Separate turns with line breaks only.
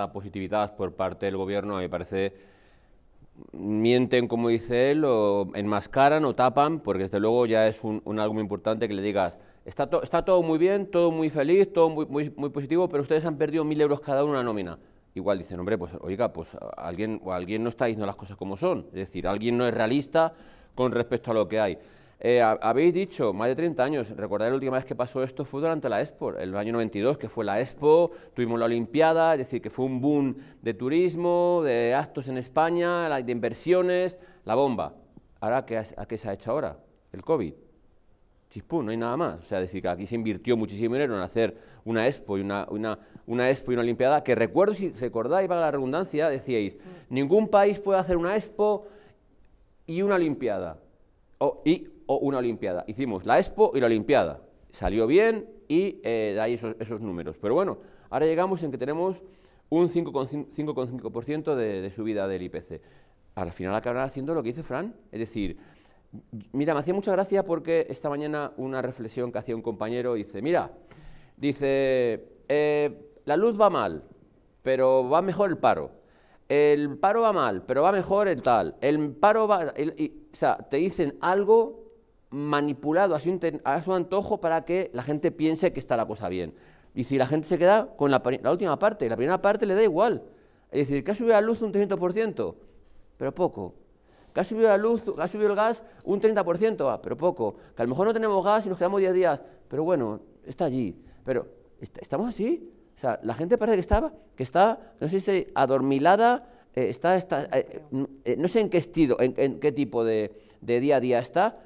La positividad por parte del gobierno me parece mienten como dice él o enmascaran o tapan porque desde luego ya es un, un algo muy importante que le digas está, está todo muy bien, todo muy feliz, todo muy, muy, positivo, pero ustedes han perdido mil euros cada uno en una nómina. Igual dicen, hombre, pues oiga, pues alguien, o alguien no está diciendo las cosas como son, es decir, alguien no es realista con respecto a lo que hay. Eh, habéis dicho más de 30 años, recordad la última vez que pasó esto fue durante la Expo, el año 92, que fue la Expo, tuvimos la Olimpiada, es decir, que fue un boom de turismo, de actos en España, de inversiones, la bomba. Ahora, ¿qué, ¿a qué se ha hecho ahora? El COVID. Chispú, no hay nada más. O sea, es decir, que aquí se invirtió muchísimo dinero en hacer una Expo y una, Expo y una Olimpiada, que recuerdo, si recordáis, para la redundancia, decíais, mm. ningún país puede hacer una Expo y una Olimpiada. y o una Olimpiada. Hicimos la Expo y la Olimpiada. Salió bien y eh, de ahí esos, números. Pero bueno, ahora llegamos en que tenemos un 5,5% de, de subida del IPC. Al final acabar haciendo lo que dice Fran, es decir, mira, me hacía mucha gracia porque esta mañana una reflexión que hacía un compañero dice, mira, dice, eh, la luz va mal, pero va mejor el paro. El paro va mal, pero va mejor el tal. El paro va... o sea, te dicen algo manipulado a su, antojo para que la gente piense que está la cosa bien. Y si la gente se queda con la, última parte, la primera parte le da igual. Es decir, que ha subido la luz un 300%, pero poco. Que ha subido la luz, que ha subido el gas un 30%, ah, pero poco. Que a lo mejor no tenemos gas y nos quedamos 10 días, pero bueno, está allí. Pero, ¿estamos así? O sea, la gente parece que está, que está no sé si adormilada, eh, está, eh, eh, no sé en qué estilo, en, qué tipo de, día a día está,